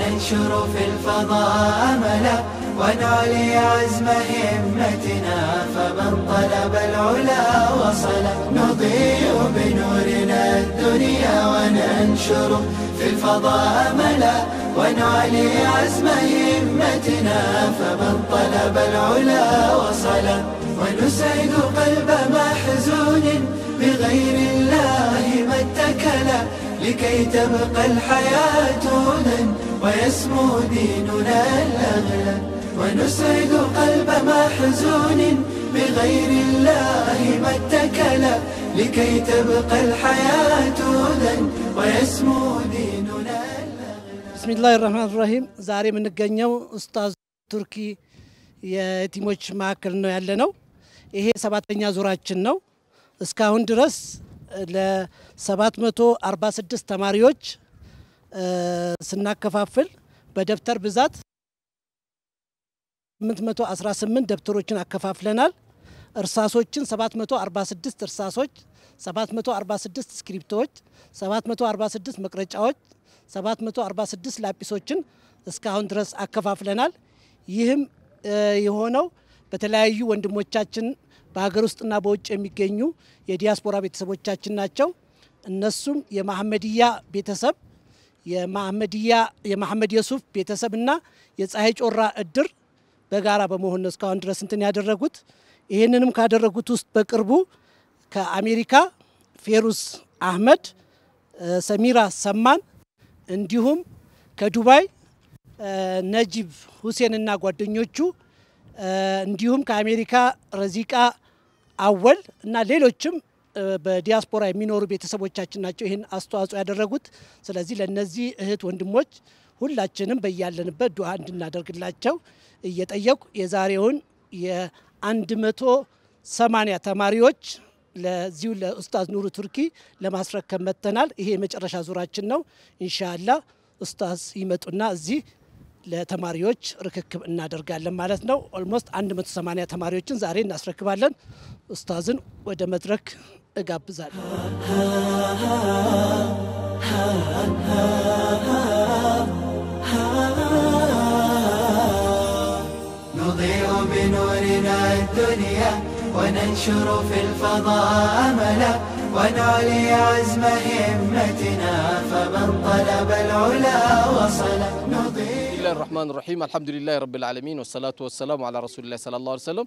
ننشر في الفضاء أملا ونعلي عزم همتنا فمن طلب العلا وصل نضيء بنورنا الدنيا وننشر في الفضاء أملا ونعلي عزم همتنا فمن طلب العلا وصل ونسعد قلب محزون بغير الله ما اتكل لكي تبقى الحياة هدى ويسمو ديننا الأغلى ونسعد قلب محزون بغير الله ما اتكل لكي تبقى الحياة هدى ويسمو ديننا الأغلى بسم الله الرحمن الرحيم ዛሬ የምንገኘው ኡስታዝ ቱርኪ የቲሞች ማዕከል ነው ያለ ነው። ይሄ ሰባተኛ ዙራችን ነው። እስካሁን ድረስ ለ746 ተማሪዎች ስናከፋፍል በደብተር ብዛት 818 ደብተሮችን አከፋፍለናል። እርሳሶችን 746 እርሳሶች፣ 746 እስክሪፕቶዎች፣ 746 መቅረጫዎች፣ 746 ላጲሶችን እስካሁን ድረስ አከፋፍለናል። ይህም የሆነው በተለያዩ ወንድሞቻችን በሀገር ውስጥና በውጭ የሚገኙ የዲያስፖራ ቤተሰቦቻችን ናቸው። እነሱም የማህመድያ ቤተሰብ የማህመድያ የማህመድ የሱፍ ቤተሰብና የፀሐይ ጮራ እድር በጋራ በመሆን ነው እስካሁን ድረስ እንትን ያደረጉት። ይህንንም ካደረጉት ውስጥ በቅርቡ ከአሜሪካ ፌሩስ አህመድ፣ ሰሚራ ሰማን እንዲሁም ከዱባይ ነጂብ ሁሴንና ጓደኞቹ እንዲሁም ከአሜሪካ ረዚቃ አወል እና ሌሎችም በዲያስፖራ የሚኖሩ ቤተሰቦቻችን ናቸው ይህን አስተዋጽኦ ያደረጉት። ስለዚህ ለእነዚህ እህት ወንድሞች ሁላችንም በያለንበት ዱዓ እንድናደርግላቸው እየጠየቁ የዛሬውን የአንድ መቶ ሰማኒያ ተማሪዎች ለዚሁ ለኡስታዝ ኑሩ ቱርኪ ለማስረከብ መጥተናል። ይሄ የመጨረሻ ዙራችን ነው። እንሻላ ኡስታዝ ይመጡና እዚህ ለተማሪዎች ርክክብ እናደርጋለን ማለት ነው። ኦልሞስት 180 ተማሪዎችን ዛሬ እናስረክባለን። ኡስታዝን ወደ መድረክ እጋብዛለሁ። نضيء بنورنا الدنيا وننشر في الفضاء أملا ونعلي عزم همتنا فمن طلب العلا وصل نضيء الله الرحمن الرحيم الحمد لله رب العالمين والصلاة والسلام على رسول الله صلى الله عليه وسلم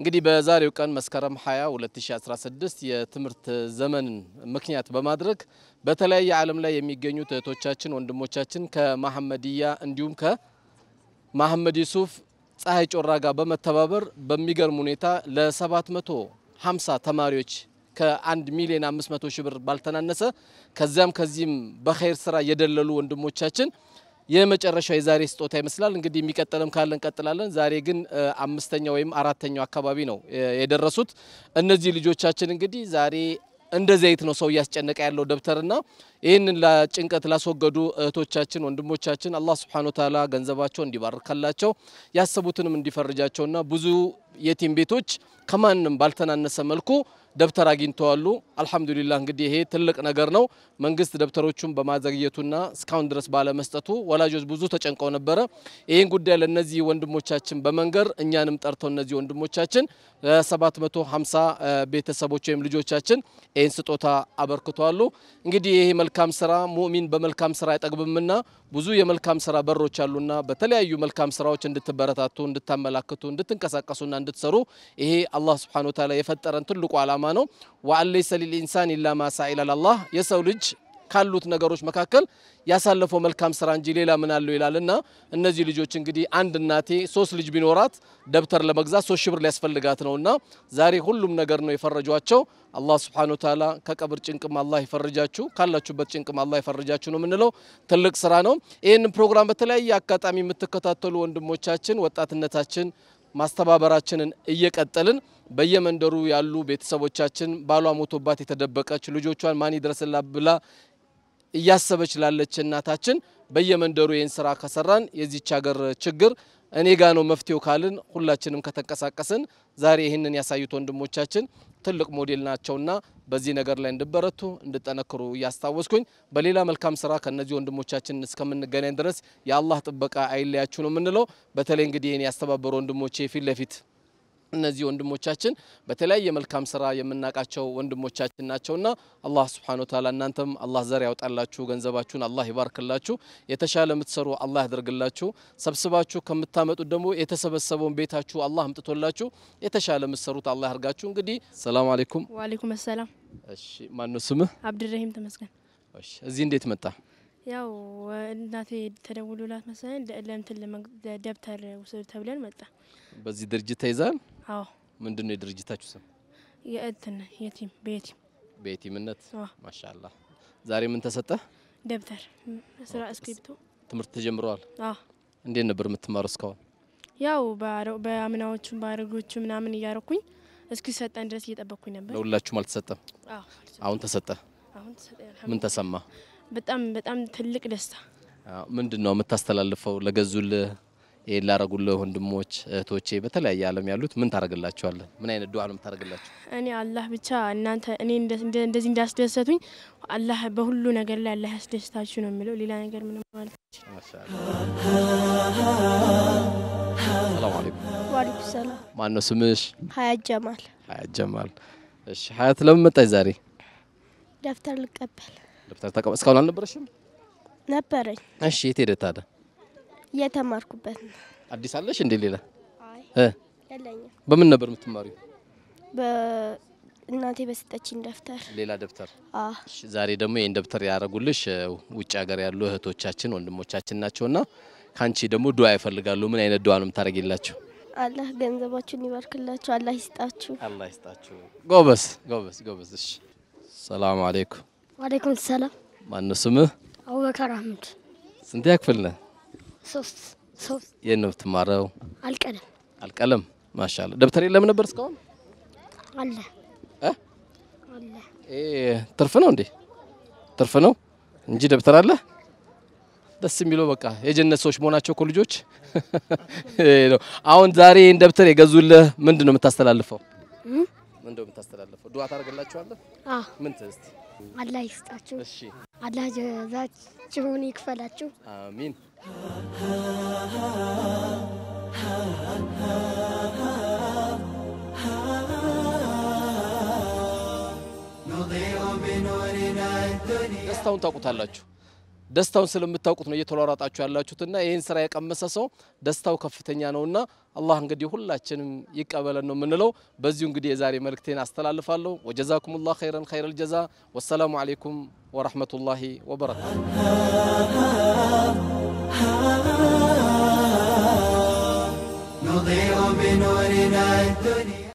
እንግዲህ በዛሬው ቀን መስከረም 20 2016 የትምህርት ዘመን ምክንያት በማድረግ በተለያየ ዓለም ላይ የሚገኙት እህቶቻችን ወንድሞቻችን ከመሐመድያ እንዲሁም ከመሐመድ ዩሱፍ ፀሐይ ጮራ ጋር በመተባበር በሚገርም ሁኔታ ለ750 ተማሪዎች ከአንድ ሚሊዮን ሚሊዮን መቶ ሺህ ብር ባልተናነሰ ከዚያም ከዚህም በኸይር ስራ የደለሉ ወንድሞቻችን የመጨረሻው የዛሬ ስጦታ ይመስላል። እንግዲህ የሚቀጥልም ካለ እንቀጥላለን። ዛሬ ግን አምስተኛ ወይም አራተኛው አካባቢ ነው የደረሱት እነዚህ ልጆቻችን እንግዲህ ዛሬ እንደ ዘይት ነው ሰው እያስጨነቀ ያለው ደብተርና ይህንን ለጭንቀት ላስወገዱ እህቶቻችን ወንድሞቻችን አላህ ስብሐነ ወተዓላ ገንዘባቸው እንዲባርካላቸው ያሰቡትንም እንዲፈርጃቸውና ብዙ የቲም ቤቶች ከማንም ባልተናነሰ መልኩ ደብተር አግኝተዋሉ። አልሐምዱሊላህ እንግዲህ ይሄ ትልቅ ነገር ነው። መንግስት ደብተሮቹን በማዘግየቱና እስካሁን ድረስ ባለመስጠቱ ወላጆች ብዙ ተጨንቀው ነበረ። ይህን ጉዳይ ለነዚህ ወንድሞቻችን በመንገር እኛንም ጠርተው እነዚህ ወንድሞቻችን ለ750 ቤተሰቦች ወይም ልጆቻችን ይህን ስጦታ አበርክተዋሉ። እንግዲህ ይሄ መልካም ስራ ሙእሚን በመልካም ስራ አይጠግብምና ብዙ የመልካም ስራ በሮች አሉና በተለያዩ መልካም ስራዎች እንድትበረታቱ፣ እንድታመላክቱ፣ እንድትንቀሳቀሱና እንድትሰሩ ይሄ አላህ ስብሐነሁ ወተዓላ የፈጠረን ትልቁ ዓላማ ነው። ወአን ሊልኢንሳን ኢላ ማሳ ኢላ አላህ። የሰው ልጅ ካሉት ነገሮች መካከል ያሳለፈው መልካም ስራ እንጂ ሌላ ምን አለው ይላልና እነዚህ ልጆች እንግዲህ አንድ እናቴ ሶስት ልጅ ቢኖራት ደብተር ለመግዛት ሶስት ሽብር ብር ሊያስፈልጋት እና ዛሬ ሁሉም ነገር ነው የፈረጇቸው። አላህ ሱብሓነሁ ወተዓላ ከቀብር ጭንቅም አላህ ይፈርጃችሁ፣ ካላችሁበት ጭንቅም አላህ ይፈርጃችሁ ነው የምንለው። ትልቅ ስራ ነው። ይህንን ፕሮግራም በተለያየ አጋጣሚ የምትከታተሉ ወንድሞቻችን ወጣትነታችን ማስተባበራችንን እየቀጠልን በየመንደሩ ያሉ ቤተሰቦቻችን ባሏ ሞቶባት የተደበቀች ልጆቿን ማን ይድረስላ ብላ እያሰበች ላለች እናታችን በየመንደሩ ይህን ስራ ከሰራን የዚች ሀገር ችግር እኔ ጋ ነው መፍትሄው ካልን ሁላችንም ከተንቀሳቀስን ዛሬ ይህንን ያሳዩት ወንድሞቻችን ትልቅ ሞዴል ናቸውና በዚህ ነገር ላይ እንድበረቱ እንድጠነክሩ እያስታወስኩኝ በሌላ መልካም ስራ ከነዚህ ወንድሞቻችን እስከምንገናኝ ድረስ የአላህ ጥበቃ አይለያችሁ ነው የምንለው። በተለይ እንግዲህ ይህን ያስተባበሩ ወንድሞቼ ፊት ለፊት እነዚህ ወንድሞቻችን በተለያየ መልካም ስራ የምናውቃቸው ወንድሞቻችን ናቸውና አላህ ስብሓነ ወተዓላ እናንተም አላህ ዘር ያውጣላችሁ፣ ገንዘባችሁን አላህ ይባርክላችሁ፣ የተሻለ የምትሰሩ አላህ ያደርግላችሁ። ሰብስባችሁ ከምታመጡት ደግሞ የተሰበሰበውን ቤታችሁ አላህ አምጥቶላችሁ የተሻለ የምትሰሩት አላህ ያርጋችሁ። እንግዲህ ሰላም አለይኩም። ወአለይኩም ሰላም። እሺ፣ ማነው ስምህ? አብድረሂም ተመስገን። እሺ፣ እዚህ እንዴት መጣ? ያው እናቴ ተደውሎላት መሰለኝ ለእንትን ለደብተር ውሰድ ተብለን መጣ። በዚህ ድርጅት ተይዛል አዎ። ምንድን ነው የድርጅታችሁ ስም? የእንትን የቲም በየቲም በየቲምነት። ማሻላ። ዛሬ ምን ተሰጠ? ደብተር፣ ስራ፣ እስክሪብቶ። ትምህርት ተጀምረዋል? አዎ። እንዴት ነበር የምትማረው እስካሁን? ያው በአምናዎቹ በአረጎቹ ምናምን እያረኩኝ እስኪ ሰጠን ድረስ እየጠበቅኩኝ ነበር። ለሁላችሁም አልተሰጠም? አሁን ተሰጠ። ምን ተሰማ? በጣም በጣም ትልቅ ደስታ። ምንድን ነው የምታስተላልፈው ለገዙልህ ይሄን ላረጉልህ ወንድሞች እህቶቼ በተለያየ ዓለም ያሉት ምን ታደረግላቸዋለን? ምን አይነት ዱዓ ነው የምታደርግላቸው? እኔ አላህ ብቻ እናንተ እኔ እንደዚህ እንዳስደሰቱኝ አላህ በሁሉ ነገር ላይ አላህ ያስደስታችሁ ነው የሚለው ሌላ ነገር ምንም ማለት ሰላም አለይኩም። ሰላም። ማን ነው ስምሽ? ሀያት ጀማል። ሀያት ጀማል። እሺ ሀያት ለምን መጣች ዛሬ? ደብተር ልቀበል። ደብተር ተቀበል። እስካሁን አልነበረሽም? ነበረኝ። እሺ የት ሄደ ታዲያ? እየተማርኩበት ነው። አዲስ አለሽ እንዴ? ሌላ የለኝም። በምን ነበር የምትማሪው? እናቴ በሰጠችኝ ደብተር። ሌላ ደብተር። ዛሬ ደግሞ ይህን ደብተር ያደረጉልሽ ውጭ ሀገር ያሉ እህቶቻችን ወንድሞቻችን ናቸውና ከአንቺ ደግሞ ዱዓ ይፈልጋሉ። ምን አይነት ዱዓ ነው የምታደርጊላቸው? አላህ ገንዘባችሁን ይባርክላችሁ። አላህ ይስጣችሁ። አላህ ይስጣችሁ። ጎበስ ጎበስ ጎበስ። እሺ፣ ሰላም አለይኩም። ወአለይኩም ሰላም። ማነው ስምህ? አቡበከር አህመድ። ስንት ያክፍል ነህ? ሶስት ሶስት የት ነው የምትማረው? አልቀለም አልቀለም። ማሻአላ ደብተር የለም ነበር እስካሁን አለ አለ እ ትርፍ ነው እንዴ? ትርፍ ነው እንጂ ደብተር አለ። ደስ የሚለው በቃ የጀነት ሰዎች መሆናቸው እኮ ልጆች አሁን ዛሬ ይህን ደብተር የገዙልህ ምንድን ነው የምታስተላልፈው? ምን ነው የምታስተላልፈው? ዱዓ ታደርግላችኋለህ? ምን አላህ ይስጣችሁ። እሺ አላህ ጀዛችሁን ይክፈላችሁ። አሚን። ደስታውን ታውቁታላችሁ። ደስታውን ስለምታውቁት ነው እየተሯሯጣችሁ ያላችሁትና ይህን ስራ የቀመሰ ሰው ደስታው ከፍተኛ ነውና አላህ እንግዲህ ሁላችንም ይቀበለን ነው የምንለው። በዚሁ እንግዲህ የዛሬ መልእክቴን አስተላልፋለሁ። ወጀዛኩሙላህ ኸይረን ኸይረል ጀዛ። ወሰላሙ አሌይኩም ወረህመቱላሂ ወበረካቱ።